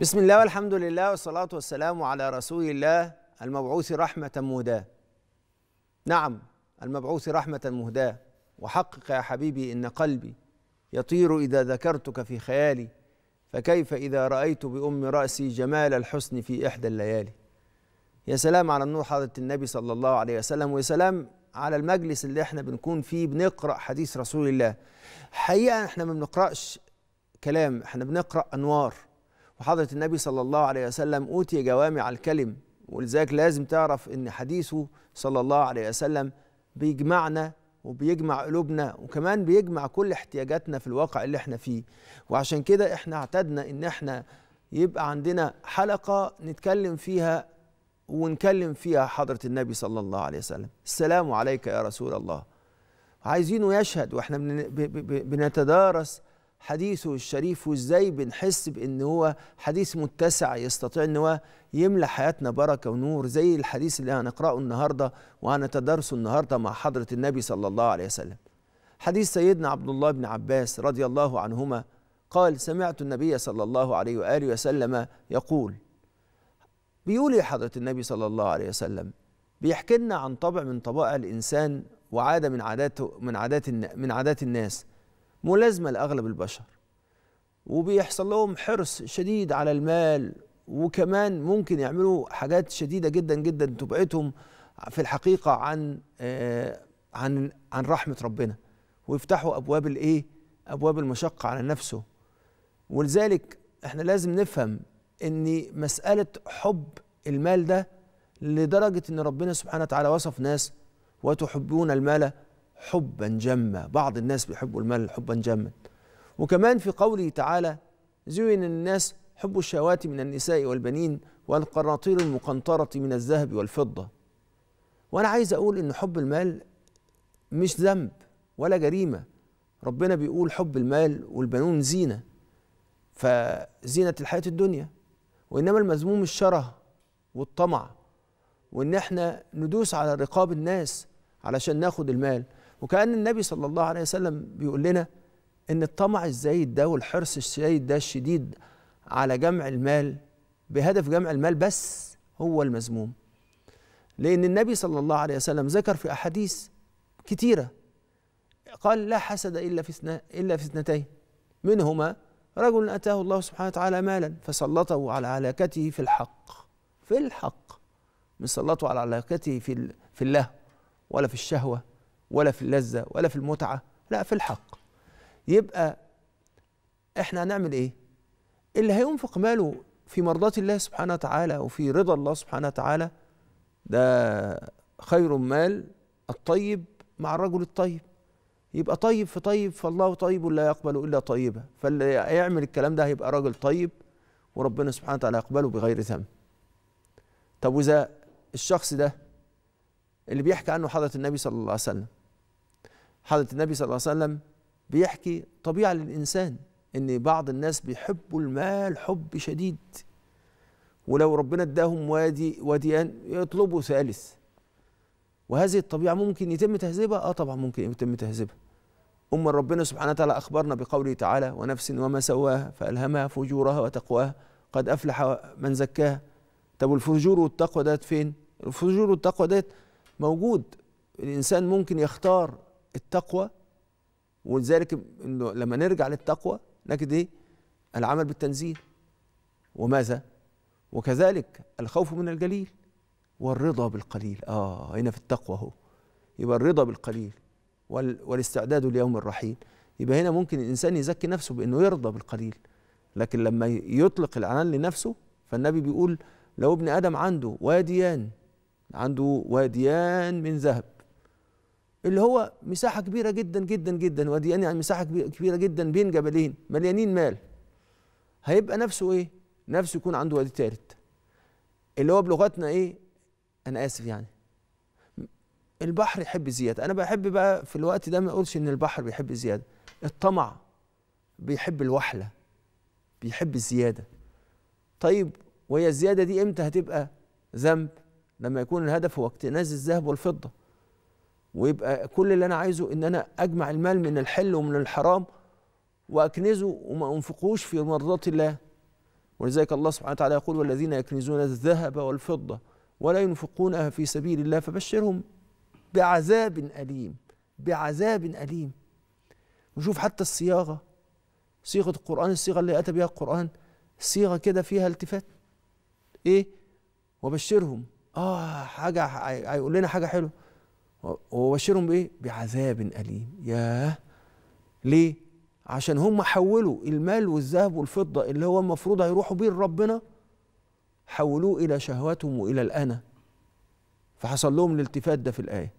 بسم الله والحمد لله والصلاة والسلام على رسول الله المبعوث رحمة مهداة نعم المبعوث رحمة مهداة وحقق يا حبيبي إن قلبي يطير إذا ذكرتك في خيالي فكيف إذا رأيت بأم رأسي جمال الحسن في إحدى الليالي يا سلام على النور حضرة النبي صلى الله عليه وسلم ويا سلام على المجلس اللي احنا بنكون فيه بنقرأ حديث رسول الله حقيقة احنا ما بنقرأش كلام احنا بنقرأ أنوار وحضرة النبي صلى الله عليه وسلم أوتي جوامع الكلم ولذلك لازم تعرف أن حديثه صلى الله عليه وسلم بيجمعنا وبيجمع قلوبنا وكمان بيجمع كل احتياجاتنا في الواقع اللي احنا فيه وعشان كده احنا اعتدنا ان احنا يبقى عندنا حلقة نتكلم فيها ونكلم فيها حضرة النبي صلى الله عليه وسلم السلام عليك يا رسول الله عايزينه يشهد واحنا بنتدارس حديثه الشريف وازاي بنحس بان هو حديث متسع يستطيع ان هو يملى حياتنا بركه ونور زي الحديث اللي هنقراه النهارده وهنتدارسه النهارده مع حضره النبي صلى الله عليه وسلم. حديث سيدنا عبد الله بن عباس رضي الله عنهما قال سمعت النبي صلى الله عليه واله وسلم يقول بيقول يا إيه حضره النبي صلى الله عليه وسلم بيحكي لنا عن طبع من طبائع الانسان وعاده من عاداته من عادات من عادات الناس ملازمه لاغلب البشر وبيحصل لهم حرص شديد على المال وكمان ممكن يعملوا حاجات شديده جدا جدا تبعتهم في الحقيقه عن آه، عن عن رحمه ربنا ويفتحوا ابواب الايه ابواب المشقه على نفسه ولذلك احنا لازم نفهم ان مساله حب المال ده لدرجه ان ربنا سبحانه وتعالى وصف ناس وتحبون المال حبا جما بعض الناس بيحبوا المال حبا جما وكمان في قوله تعالى زين الناس حب الشهوات من النساء والبنين والقناطير المقنطرة من الذهب والفضة وأنا عايز أقول إن حب المال مش ذنب ولا جريمة ربنا بيقول حب المال والبنون زينة فزينة الحياة الدنيا وإنما المذموم الشره والطمع وإن إحنا ندوس على رقاب الناس علشان ناخد المال وكأن النبي صلى الله عليه وسلم بيقول لنا إن الطمع الزايد ده والحرص الزايد ده الشديد على جمع المال بهدف جمع المال بس هو المذموم لأن النبي صلى الله عليه وسلم ذكر في أحاديث كتيرة قال لا حسد إلا في اثنين إلا في اثنتين منهما رجل أتاه الله سبحانه وتعالى مالا فسلطه على علاكته في الحق في الحق مش سلطه على علاكته في في الله ولا في الشهوة ولا في اللذة ولا في المتعة لا في الحق يبقى احنا هنعمل ايه اللي هينفق ماله في مرضاة الله سبحانه وتعالى وفي رضا الله سبحانه وتعالى ده خير مال الطيب مع الرجل الطيب يبقى طيب في طيب فالله طيب لا يقبل الا طيبا فاللي يعمل الكلام ده هيبقى راجل طيب وربنا سبحانه وتعالى يقبله بغير ذنب طب واذا الشخص ده اللي بيحكي عنه حضره النبي صلى الله عليه وسلم حضرة النبي صلى الله عليه وسلم بيحكي طبيعة للإنسان إن بعض الناس بيحبوا المال حب شديد ولو ربنا اداهم وادي واديان يطلبوا ثالث وهذه الطبيعة ممكن يتم تهذيبها؟ آه طبعا ممكن يتم تهذيبها أما ربنا سبحانه وتعالى أخبرنا بقوله تعالى ونفس وما سواها فألهمها فجورها وتقواها قد أفلح من زكاها طب والفجور والتقوى ديت فين؟ الفجور والتقوى ديت موجود الإنسان ممكن يختار التقوى ولذلك انه لما نرجع للتقوى نجد ايه العمل بالتنزيل وماذا وكذلك الخوف من الجليل والرضا بالقليل اه هنا في التقوى اهو يبقى الرضا بالقليل والاستعداد ليوم الرحيل يبقى هنا ممكن الانسان يزكي نفسه بانه يرضى بالقليل لكن لما يطلق العنان لنفسه فالنبي بيقول لو ابن ادم عنده واديان عنده واديان من ذهب اللي هو مساحة كبيرة جدا جدا جدا واديان يعني مساحة كبيرة جدا بين جبلين مليانين مال هيبقى نفسه ايه؟ نفسه يكون عنده وادي تالت اللي هو بلغتنا ايه؟ انا اسف يعني البحر يحب الزيادة انا بحب بقى في الوقت ده ما اقولش ان البحر بيحب الزيادة الطمع بيحب الوحلة بيحب الزيادة طيب وهي الزيادة دي امتى هتبقى ذنب لما يكون الهدف هو اكتناز الذهب والفضة ويبقى كل اللي انا عايزه ان انا اجمع المال من الحل ومن الحرام واكنزه وما انفقوش في مرضات الله ولذلك الله سبحانه وتعالى يقول والذين يكنزون الذهب والفضه ولا ينفقونها في سبيل الله فبشرهم بعذاب اليم بعذاب اليم نشوف حتى الصياغه صيغه القران الصيغه اللي اتى بها القران صيغه كده فيها التفات ايه وبشرهم اه حاجه هيقول لنا حاجه حلوه وبشرهم بايه بعذاب اليم ياه ليه عشان هم حولوا المال والذهب والفضه اللي هو المفروض هيروحوا بيه لربنا حولوه الى شهواتهم والى الانا فحصل لهم الالتفات ده في الايه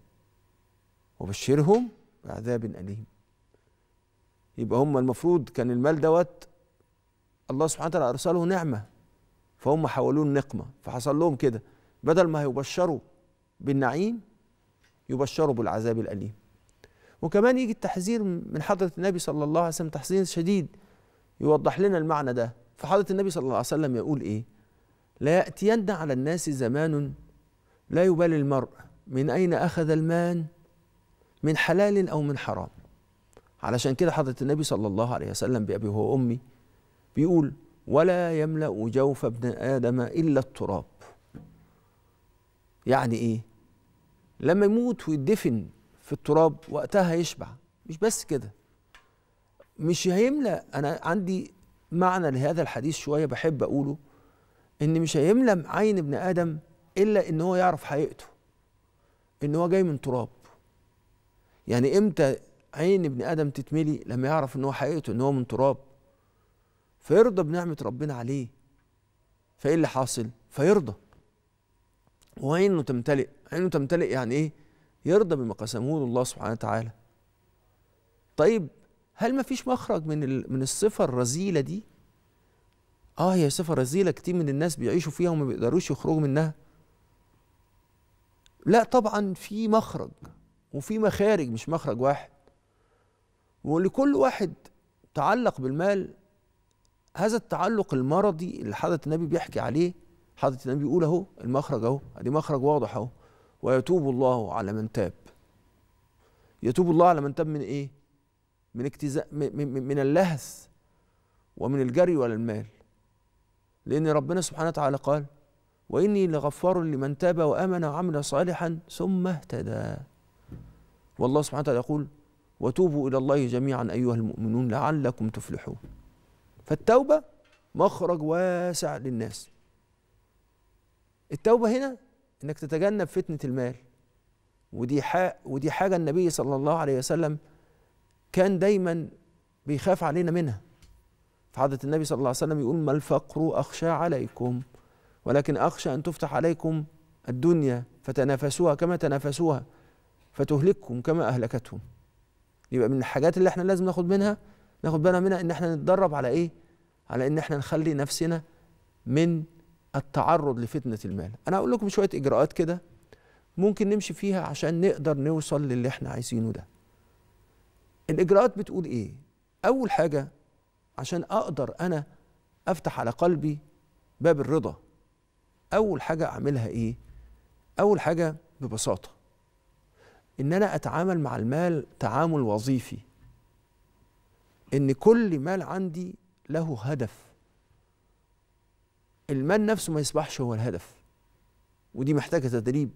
وبشرهم بعذاب اليم يبقى هم المفروض كان المال دوت الله سبحانه وتعالى ارسله نعمه فهم حولوه النقمه فحصل لهم كده بدل ما هيبشروا بالنعيم يبشروا بالعذاب الأليم وكمان يجي التحذير من حضرة النبي صلى الله عليه وسلم تحذير شديد يوضح لنا المعنى ده فحضرة النبي صلى الله عليه وسلم يقول إيه لا يأتين على الناس زمان لا يبالي المرء من أين أخذ المال من حلال أو من حرام علشان كده حضرة النبي صلى الله عليه وسلم بأبي وأمي بيقول ولا يملأ جوف ابن آدم إلا التراب يعني إيه لما يموت ويدفن في التراب وقتها هيشبع مش بس كده مش هيملى انا عندي معنى لهذا الحديث شويه بحب اقوله ان مش هيملى عين ابن ادم الا ان هو يعرف حقيقته ان هو جاي من تراب يعني امتى عين ابن ادم تتملي لما يعرف ان هو حقيقته ان هو من تراب فيرضى بنعمه ربنا عليه فايه اللي حاصل فيرضى وعينه تمتلئ حين تمتلئ يعني ايه يرضى بما قسمه له الله سبحانه وتعالى طيب هل ما فيش مخرج من من الصفه الرذيله دي اه هي صفه رذيله كتير من الناس بيعيشوا فيها وما بيقدروش يخرجوا منها لا طبعا في مخرج وفي مخارج مش مخرج واحد ولكل واحد تعلق بالمال هذا التعلق المرضي اللي حضرة النبي بيحكي عليه حضرة النبي بيقول اهو المخرج اهو ادي مخرج واضح اهو ويتوب الله على من تاب يتوب الله على من تاب من ايه من اكتزاء من اللهث ومن الجري ولا المال لان ربنا سبحانه وتعالى قال واني لغفار لمن تاب وامن وعمل صالحا ثم اهتدى والله سبحانه وتعالى يقول وتوبوا الى الله جميعا ايها المؤمنون لعلكم تفلحون فالتوبه مخرج واسع للناس التوبه هنا انك تتجنب فتنه المال ودي ودي حاجه النبي صلى الله عليه وسلم كان دايما بيخاف علينا منها في حضره النبي صلى الله عليه وسلم يقول ما الفقر أخشى عليكم ولكن أخشى أن تفتح عليكم الدنيا فتنافسوها كما تنافسوها فتهلككم كما أهلكتهم يبقى من الحاجات اللي احنا لازم ناخد منها ناخد بالنا منها ان احنا نتدرب على ايه على ان احنا نخلي نفسنا من التعرض لفتنه المال انا هقول لكم شويه اجراءات كده ممكن نمشي فيها عشان نقدر نوصل للي احنا عايزينه ده الاجراءات بتقول ايه اول حاجه عشان اقدر انا افتح على قلبي باب الرضا اول حاجه اعملها ايه اول حاجه ببساطه ان انا اتعامل مع المال تعامل وظيفي ان كل مال عندي له هدف المال نفسه ما يصبحش هو الهدف ودي محتاجه تدريب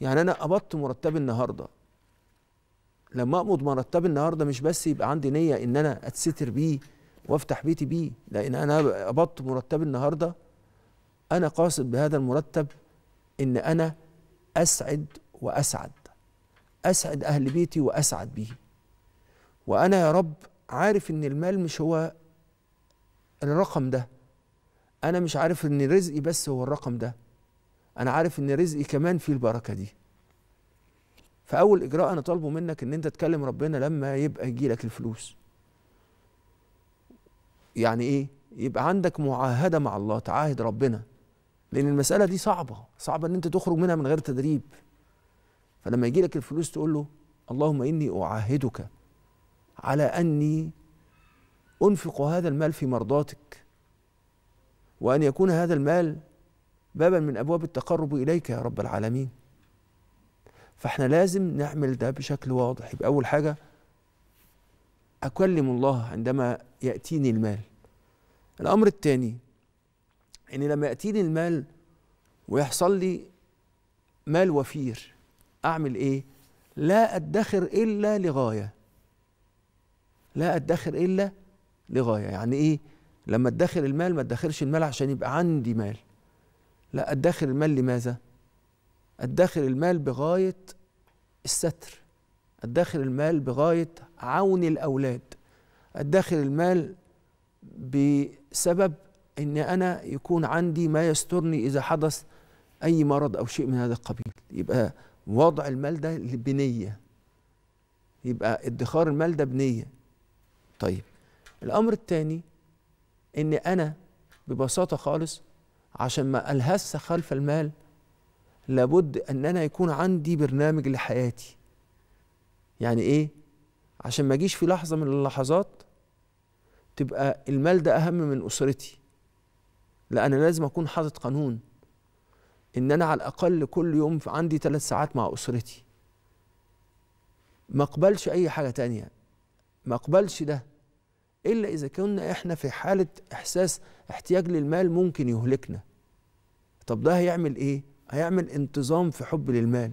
يعني انا قبضت مرتبي النهارده لما اقبض مرتبي النهارده مش بس يبقى عندي نيه ان انا اتستر بيه وافتح بيتي بيه لان انا قبضت مرتبي النهارده انا قاصد بهذا المرتب ان انا اسعد واسعد اسعد اهل بيتي واسعد بيه وانا يا رب عارف ان المال مش هو الرقم ده انا مش عارف ان رزقي بس هو الرقم ده انا عارف ان رزقي كمان فيه البركه دي فاول اجراء انا طالبه منك ان انت تكلم ربنا لما يبقى يجي لك الفلوس يعني ايه يبقى عندك معاهده مع الله تعاهد ربنا لان المساله دي صعبه صعبه ان انت تخرج منها من غير تدريب فلما يجي لك الفلوس تقول له اللهم اني اعاهدك على اني انفق هذا المال في مرضاتك وأن يكون هذا المال بابا من أبواب التقرب إليك يا رب العالمين فاحنا لازم نعمل ده بشكل واضح يبقى أول حاجة أكلم الله عندما يأتيني المال الأمر الثاني إن لما يأتيني المال ويحصل لي مال وفير أعمل إيه؟ لا أدخر إلا لغاية لا أدخر إلا لغاية يعني إيه؟ لما ادخر المال ما ادخرش المال عشان يبقى عندي مال لا ادخر المال لماذا ادخر المال بغايه الستر ادخر المال بغايه عون الاولاد ادخر المال بسبب ان انا يكون عندي ما يسترني اذا حدث اي مرض او شيء من هذا القبيل يبقى وضع المال ده بنيه يبقى ادخار المال ده بنيه طيب الامر الثاني ان انا ببساطه خالص عشان ما الهس خلف المال لابد ان انا يكون عندي برنامج لحياتي يعني ايه عشان ما اجيش في لحظه من اللحظات تبقى المال ده اهم من اسرتي لا انا لازم اكون حاطط قانون ان انا على الاقل كل يوم عندي ثلاث ساعات مع اسرتي ما اقبلش اي حاجه تانية ما اقبلش ده إلا إذا كنا إحنا في حالة إحساس احتياج للمال ممكن يهلكنا طب ده هيعمل إيه؟ هيعمل انتظام في حب للمال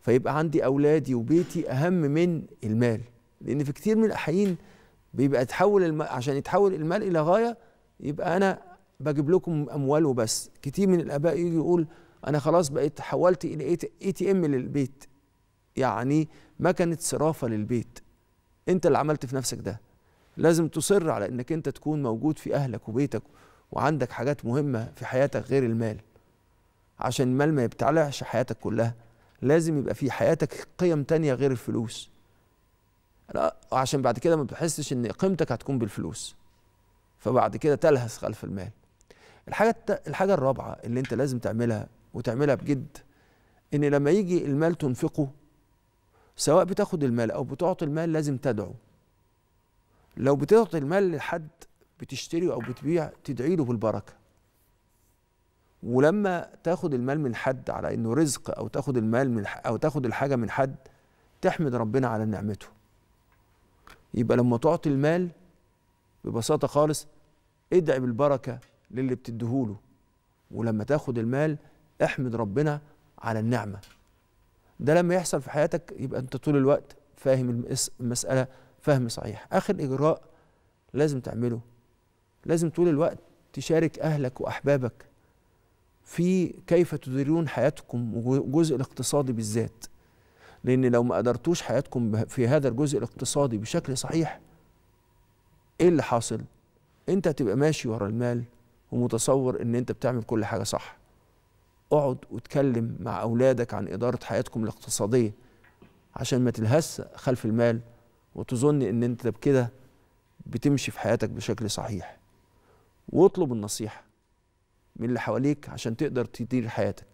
فيبقى عندي أولادي وبيتي أهم من المال لأن في كتير من الأحيان بيبقى تحول المال عشان يتحول المال إلى غاية يبقى أنا بجيب لكم أموال وبس كتير من الآباء يجي يقول أنا خلاص بقيت حولت إلى اي تي ام للبيت يعني مكنة صرافة للبيت أنت اللي عملت في نفسك ده لازم تصر على انك انت تكون موجود في اهلك وبيتك وعندك حاجات مهمه في حياتك غير المال عشان المال ما يبتلعش حياتك كلها لازم يبقى في حياتك قيم تانية غير الفلوس لا عشان بعد كده ما بتحسش ان قيمتك هتكون بالفلوس فبعد كده تلهث خلف المال الحاجه الحاجه الرابعه اللي انت لازم تعملها وتعملها بجد ان لما يجي المال تنفقه سواء بتاخد المال او بتعطي المال لازم تدعو لو بتعطي المال لحد بتشتري او بتبيع تدعي له بالبركه ولما تاخد المال من حد على انه رزق او تاخد المال من او تاخد الحاجه من حد تحمد ربنا على نعمته يبقى لما تعطي المال ببساطه خالص ادعي بالبركه للي بتديهوله ولما تاخد المال احمد ربنا على النعمه ده لما يحصل في حياتك يبقى انت طول الوقت فاهم المساله فهم صحيح اخر اجراء لازم تعمله لازم طول الوقت تشارك اهلك واحبابك في كيف تديرون حياتكم والجزء الاقتصادي بالذات لان لو ما قدرتوش حياتكم في هذا الجزء الاقتصادي بشكل صحيح ايه اللي حاصل انت هتبقى ماشي ورا المال ومتصور ان انت بتعمل كل حاجه صح اقعد واتكلم مع اولادك عن اداره حياتكم الاقتصاديه عشان ما تلهس خلف المال وتظن ان انت بكده بتمشي في حياتك بشكل صحيح واطلب النصيحه من اللي حواليك عشان تقدر تدير حياتك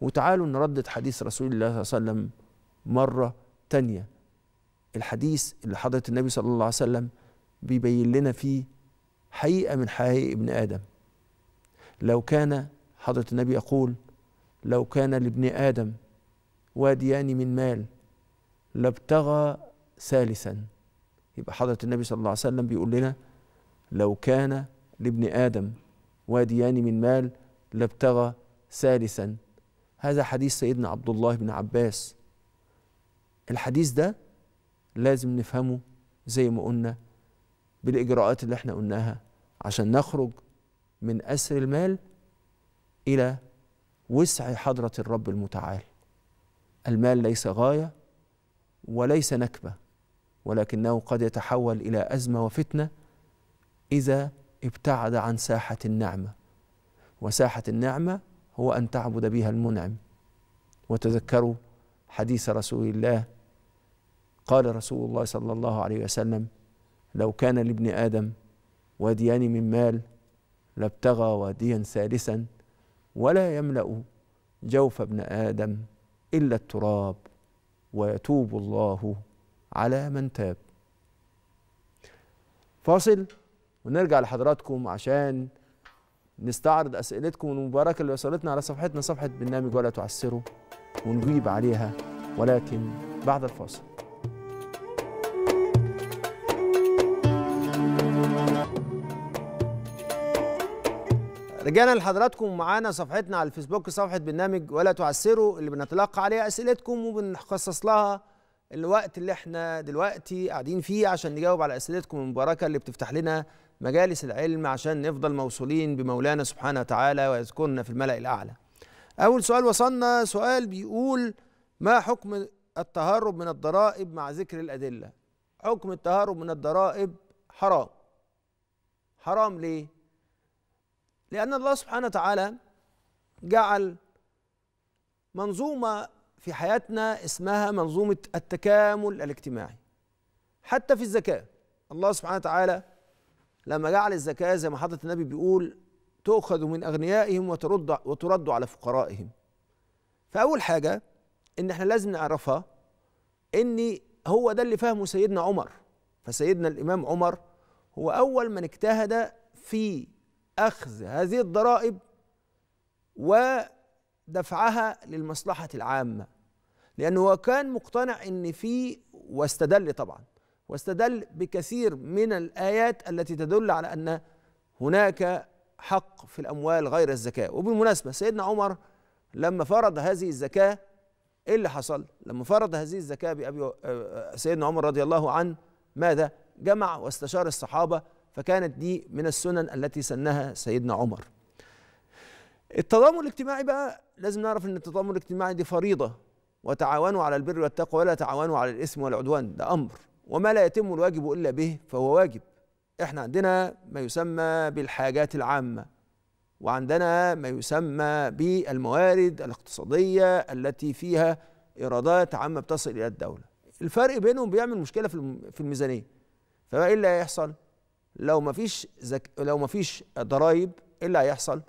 وتعالوا نردد حديث رسول الله صلى الله عليه وسلم مره تانيه الحديث اللي حضره النبي صلى الله عليه وسلم بيبين لنا فيه حقيقه من حقائق ابن ادم لو كان حضره النبي يقول لو كان لابن ادم واديان من مال لابتغى ثالثا يبقى حضرة النبي صلى الله عليه وسلم بيقول لنا لو كان لابن آدم واديان من مال لابتغى ثالثا هذا حديث سيدنا عبد الله بن عباس الحديث ده لازم نفهمه زي ما قلنا بالإجراءات اللي احنا قلناها عشان نخرج من أسر المال إلى وسع حضرة الرب المتعال المال ليس غاية وليس نكبة ولكنه قد يتحول الى ازمه وفتنه اذا ابتعد عن ساحه النعمه وساحه النعمه هو ان تعبد بها المنعم وتذكروا حديث رسول الله قال رسول الله صلى الله عليه وسلم لو كان لابن ادم واديان من مال لابتغى واديا ثالثا ولا يملا جوف ابن ادم الا التراب ويتوب الله على من تاب فاصل ونرجع لحضراتكم عشان نستعرض أسئلتكم المباركة اللي وصلتنا على صفحتنا صفحة برنامج ولا تعسروا ونجيب عليها ولكن بعد الفاصل رجعنا لحضراتكم معانا صفحتنا على الفيسبوك صفحة برنامج ولا تعسروا اللي بنتلقى عليها أسئلتكم وبنخصص لها الوقت اللي احنا دلوقتي قاعدين فيه عشان نجاوب على اسئلتكم المباركه اللي بتفتح لنا مجالس العلم عشان نفضل موصولين بمولانا سبحانه وتعالى ويذكرنا في الملأ الاعلى. اول سؤال وصلنا سؤال بيقول ما حكم التهرب من الضرائب مع ذكر الادله؟ حكم التهرب من الضرائب حرام. حرام ليه؟ لان الله سبحانه وتعالى جعل منظومه في حياتنا اسمها منظومة التكامل الاجتماعي حتى في الزكاة الله سبحانه وتعالى لما جعل الزكاة زي ما حضرة النبي بيقول تؤخذ من أغنيائهم وترد وترد على فقرائهم فأول حاجة إن إحنا لازم نعرفها إن هو ده اللي فهمه سيدنا عمر فسيدنا الإمام عمر هو أول من اجتهد في أخذ هذه الضرائب و دفعها للمصلحة العامة لأنه هو كان مقتنع أن في واستدل طبعا واستدل بكثير من الآيات التي تدل على أن هناك حق في الأموال غير الزكاة وبالمناسبة سيدنا عمر لما فرض هذه الزكاة إيه اللي حصل؟ لما فرض هذه الزكاة بأبي آه، سيدنا عمر رضي الله عنه ماذا؟ جمع واستشار الصحابة فكانت دي من السنن التي سنها سيدنا عمر التضامن الاجتماعي بقى لازم نعرف ان التضامن الاجتماعي دي فريضه وتعاونوا على البر والتقوى ولا تعاونوا على الاثم والعدوان ده امر وما لا يتم الواجب الا به فهو واجب احنا عندنا ما يسمى بالحاجات العامه وعندنا ما يسمى بالموارد الاقتصاديه التي فيها ايرادات عامه بتصل الى الدوله الفرق بينهم بيعمل مشكله في الميزانيه فايه اللي هيحصل لو ما فيش زك... لو ما فيش ضرائب ايه اللي هيحصل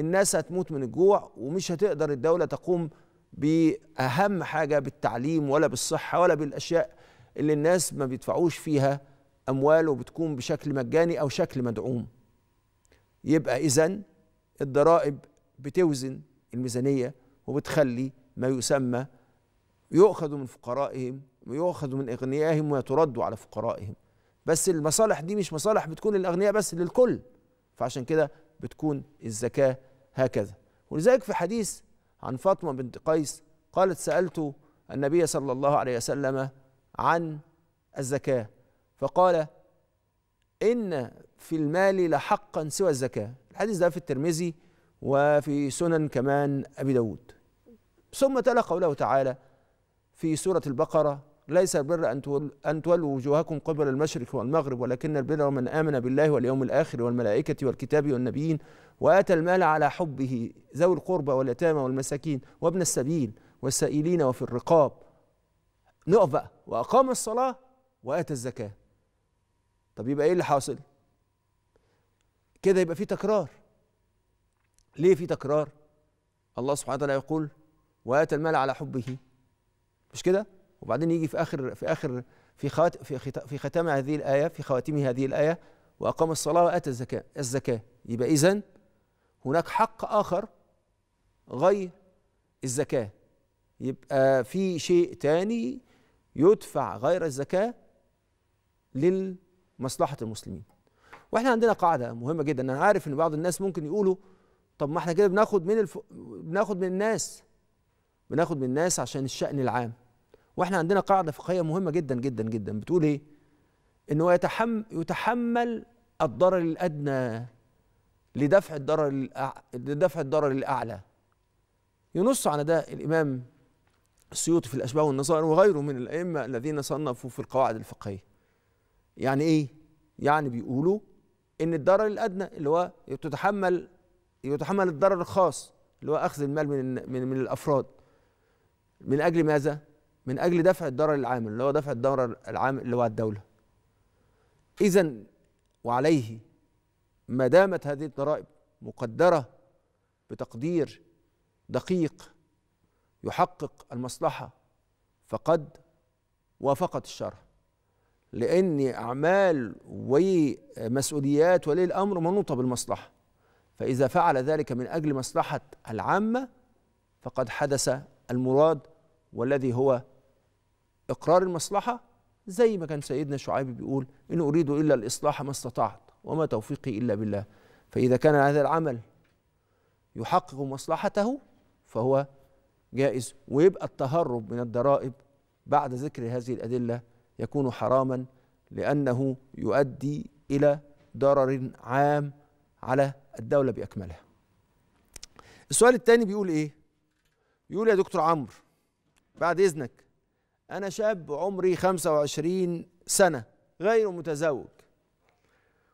الناس هتموت من الجوع ومش هتقدر الدولة تقوم بأهم حاجة بالتعليم ولا بالصحة ولا بالأشياء اللي الناس ما بيدفعوش فيها أموال وبتكون بشكل مجاني أو شكل مدعوم يبقى إذا الضرائب بتوزن الميزانية وبتخلي ما يسمى يؤخذ من فقرائهم ويؤخذ من أغنيائهم ويترد على فقرائهم بس المصالح دي مش مصالح بتكون للأغنياء بس للكل فعشان كده بتكون الزكاة هكذا ولذلك في حديث عن فاطمة بنت قيس قالت سألت النبي صلى الله عليه وسلم عن الزكاة فقال إن في المال لحقا سوى الزكاة الحديث ده في الترمذي وفي سنن كمان أبي داود ثم تلا قوله تعالى في سورة البقرة ليس البر أن أن تولوا وجوهكم قبل المشرق والمغرب ولكن البر من آمن بالله واليوم الآخر والملائكة والكتاب والنبيين وآتى المال على حبه ذوي القربى واليتامى والمساكين وابن السبيل والسائلين وفي الرقاب نقف بقى وأقام الصلاة وآتى الزكاة طب يبقى إيه اللي حاصل؟ كده يبقى في تكرار ليه في تكرار؟ الله سبحانه وتعالى يقول وآتى المال على حبه مش كده؟ وبعدين يجي في اخر في اخر في خات في في ختام هذه الايه في خواتيم هذه الايه واقام الصلاه واتى الزكاه الزكاه يبقى اذا هناك حق اخر غير الزكاه يبقى في شيء تاني يدفع غير الزكاه لمصلحه المسلمين واحنا عندنا قاعده مهمه جدا انا عارف ان بعض الناس ممكن يقولوا طب ما احنا كده بناخد من الف... بناخد من الناس بناخد من الناس عشان الشأن العام واحنا عندنا قاعده فقهيه مهمه جدا جدا جدا بتقول ايه؟ انه يتحمل يتحمل الضرر الادنى لدفع الضرر لدفع الضرر الاعلى ينص على ده الامام السيوطي في الاشباه والنظائر وغيره من الائمه الذين صنفوا في القواعد الفقهيه يعني ايه يعني بيقولوا ان الضرر الادنى اللي هو تتحمل يتحمل الضرر الخاص اللي هو اخذ المال من, من الافراد من اجل ماذا من اجل دفع الضرر العام اللي هو دفع الضرر العام اللي هو الدوله اذا وعليه ما دامت هذه الضرائب مقدره بتقدير دقيق يحقق المصلحه فقد وافقت الشرع لان اعمال ومسؤوليات ولي الامر منوطه بالمصلحه فاذا فعل ذلك من اجل مصلحه العامه فقد حدث المراد والذي هو إقرار المصلحة زي ما كان سيدنا شعيب بيقول إن أريد إلا الإصلاح ما استطعت وما توفيقي إلا بالله فإذا كان هذا العمل يحقق مصلحته فهو جائز ويبقى التهرب من الضرائب بعد ذكر هذه الأدلة يكون حراما لأنه يؤدي إلى ضرر عام على الدولة بأكملها السؤال الثاني بيقول إيه؟ بيقول يا دكتور عمرو بعد إذنك أنا شاب عمري 25 سنة غير متزوج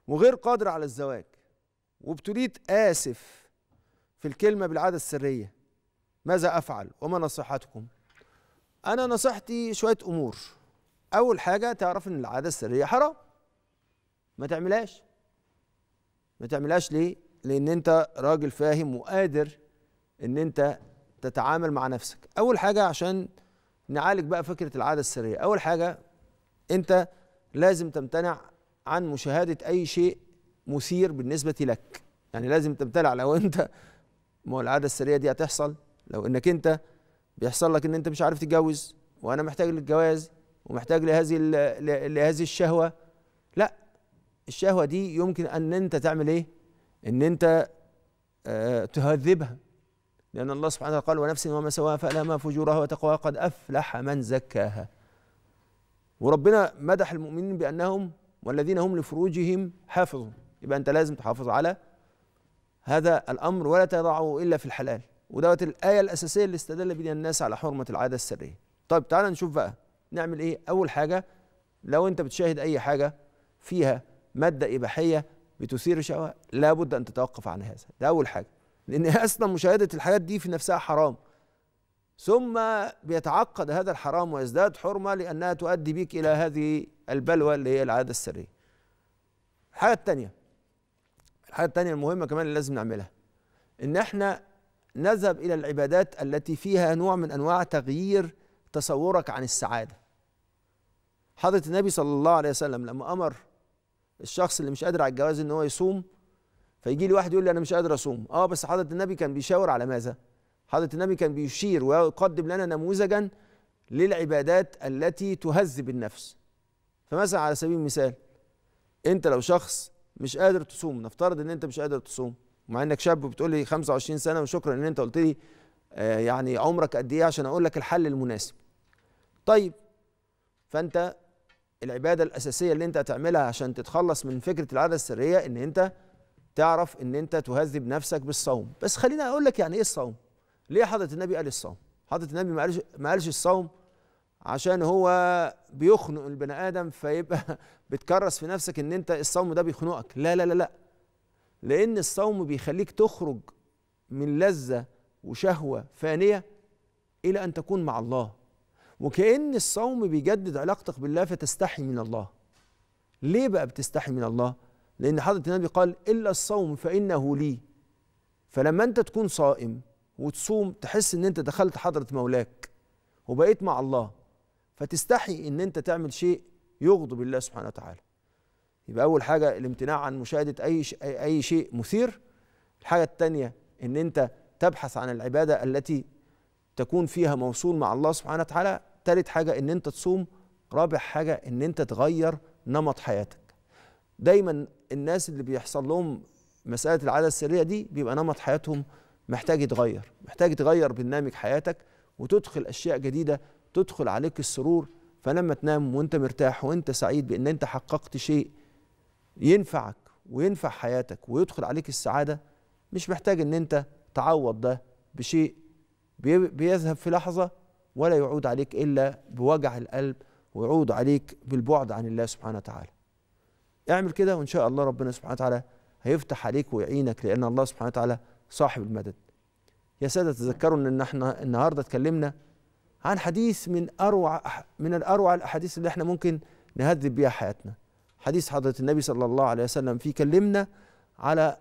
وغير قادر على الزواج وابتليت آسف في الكلمة بالعادة السرية ماذا أفعل وما نصيحتكم أنا نصيحتي شوية أمور أول حاجة تعرف إن العادة السرية حرام ما تعملهاش ما تعملهاش ليه؟ لأن أنت راجل فاهم وقادر إن أنت تتعامل مع نفسك اول حاجه عشان نعالج بقى فكره العاده السريه اول حاجه انت لازم تمتنع عن مشاهده اي شيء مثير بالنسبه لك يعني لازم تمتنع لو انت ما هو العاده السريه دي هتحصل لو انك انت بيحصل لك ان انت مش عارف تتجوز وانا محتاج للجواز ومحتاج لهذه لهذه الشهوه لا الشهوه دي يمكن ان انت تعمل ايه ان انت آه، تهذبها لأن الله سبحانه وتعالى قال ونفس وما سواها ما فجورها وتقواها قد أفلح من زكاها وربنا مدح المؤمنين بأنهم والذين هم لفروجهم حافظون يبقى أنت لازم تحافظ على هذا الأمر ولا تضعه إلا في الحلال ودوت الآية الأساسية اللي استدل بها الناس على حرمة العادة السرية طيب تعال نشوف بقى نعمل إيه أول حاجة لو أنت بتشاهد أي حاجة فيها مادة إباحية بتثير شهوة لابد أن تتوقف عن هذا ده أول حاجة لأن أصلا مشاهدة الحاجات دي في نفسها حرام ثم بيتعقد هذا الحرام ويزداد حرمة لأنها تؤدي بك إلى هذه البلوى اللي هي العادة السرية الحاجة الثانيه الحاجة الثانيه المهمة كمان اللي لازم نعملها إن احنا نذهب إلى العبادات التي فيها نوع من أنواع تغيير تصورك عن السعادة حضرة النبي صلى الله عليه وسلم لما أمر الشخص اللي مش قادر على الجواز إن هو يصوم فيجي لي واحد يقول لي انا مش قادر اصوم اه بس حضره النبي كان بيشاور على ماذا حضره النبي كان بيشير ويقدم لنا نموذجا للعبادات التي تهذب النفس فمثلا على سبيل المثال انت لو شخص مش قادر تصوم نفترض ان انت مش قادر تصوم مع انك شاب وبتقول لي 25 سنه وشكرا ان انت قلت لي آه، يعني عمرك قد ايه عشان اقول لك الحل المناسب طيب فانت العباده الاساسيه اللي انت هتعملها عشان تتخلص من فكره العاده السريه ان انت تعرف ان انت تهذب نفسك بالصوم بس خليني اقول لك يعني ايه الصوم ليه حضره النبي قال الصوم حضره النبي ما قالش ما قالش الصوم عشان هو بيخنق البني ادم فيبقى بتكرس في نفسك ان انت الصوم ده بيخنقك لا لا لا لا لان الصوم بيخليك تخرج من لذه وشهوه فانيه الى ان تكون مع الله وكأن الصوم بيجدد علاقتك بالله فتستحي من الله ليه بقى بتستحي من الله لأن حضرة النبي قال إلا الصوم فإنه لي فلما أنت تكون صائم وتصوم تحس إن أنت دخلت حضرة مولاك وبقيت مع الله فتستحي إن أنت تعمل شيء يغضب الله سبحانه وتعالى يبقى أول حاجة الامتناع عن مشاهدة أي أي شيء مثير الحاجة الثانية إن أنت تبحث عن العبادة التي تكون فيها موصول مع الله سبحانه وتعالى ثالث حاجة إن أنت تصوم رابع حاجة إن أنت تغير نمط حياتك دايما الناس اللي بيحصل لهم مساله العاده السريه دي بيبقى نمط حياتهم محتاج يتغير محتاج تغير برنامج حياتك وتدخل اشياء جديده تدخل عليك السرور فلما تنام وانت مرتاح وانت سعيد بان انت حققت شيء ينفعك وينفع حياتك ويدخل عليك السعاده مش محتاج ان انت تعوض ده بشيء بيذهب في لحظه ولا يعود عليك الا بوجع القلب ويعود عليك بالبعد عن الله سبحانه وتعالى اعمل كده وان شاء الله ربنا سبحانه وتعالى هيفتح عليك ويعينك لان الله سبحانه وتعالى صاحب المدد يا ساده تذكروا ان احنا النهارده اتكلمنا عن حديث من اروع من الاروع الاحاديث اللي احنا ممكن نهذب بيها حياتنا حديث حضره النبي صلى الله عليه وسلم فيه كلمنا على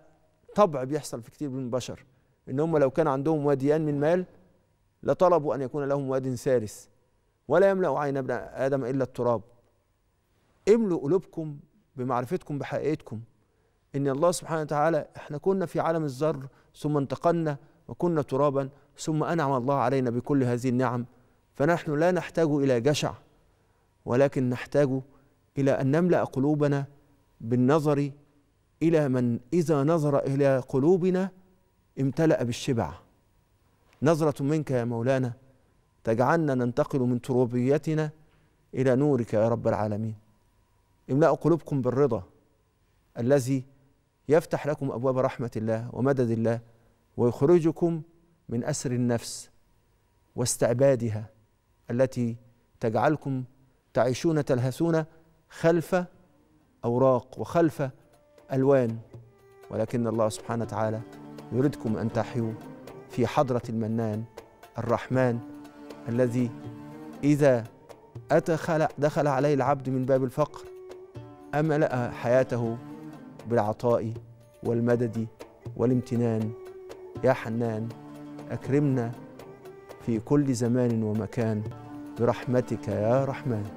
طبع بيحصل في كتير من البشر ان هم لو كان عندهم واديان من مال لطلبوا ان يكون لهم واد ثالث ولا يملا عين ابن ادم الا التراب املوا قلوبكم بمعرفتكم بحقيقتكم ان الله سبحانه وتعالى احنا كنا في عالم الذر ثم انتقلنا وكنا ترابا ثم انعم الله علينا بكل هذه النعم فنحن لا نحتاج الى جشع ولكن نحتاج الى ان نملا قلوبنا بالنظر الى من اذا نظر الى قلوبنا امتلا بالشبع نظره منك يا مولانا تجعلنا ننتقل من تروبيتنا الى نورك يا رب العالمين املأوا قلوبكم بالرضا الذي يفتح لكم أبواب رحمة الله ومدد الله ويخرجكم من أسر النفس واستعبادها التي تجعلكم تعيشون تلهثون خلف أوراق وخلف ألوان ولكن الله سبحانه وتعالى يريدكم أن تحيوا في حضرة المنان الرحمن الذي إذا أتى دخل عليه العبد من باب الفقر أملأ حياته بالعطاء والمدد والامتنان يا حنان أكرمنا في كل زمان ومكان برحمتك يا رحمن